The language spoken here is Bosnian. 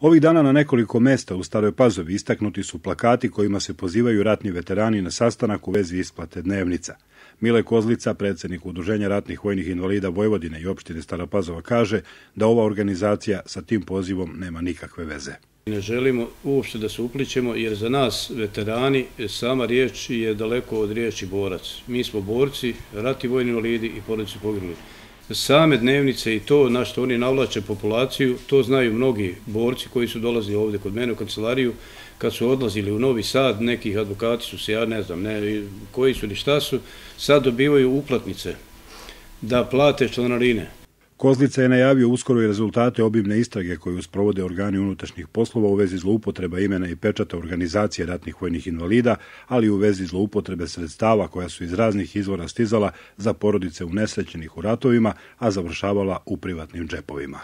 Ovih dana na nekoliko mesta u Staroj Pazovi istaknuti su plakati kojima se pozivaju ratni veterani na sastanak u vezi isplate dnevnica. Mile Kozlica, predsednik Udruženja ratnih vojnih invalida Vojvodine i opštine Stara Pazova, kaže da ova organizacija sa tim pozivom nema nikakve veze. Ne želimo uopšte da se uplićemo jer za nas veterani e, sama riječ je daleko od riječi borac. Mi smo borci, rati vojni invalidi i porodici poginuli same dnevnice i to na što oni navlače populaciju, to znaju mnogi borci koji su dolazili ovde kod mene u kancelariju, kad su odlazili u Novi Sad, nekih advokati su se, ja ne znam, koji su ni šta su, sad dobivaju uplatnice da plate članarine. Znači, Kozlica je najavio uskoro i rezultate obimne istrage koje usprovode organi unutrašnjih poslova u vezi zloupotreba imena i pečata organizacije ratnih vojnih invalida, ali i u vezi zloupotrebe sredstava koja su iz raznih izvora stizala za porodice unesrećenih u ratovima, a završavala u privatnim džepovima.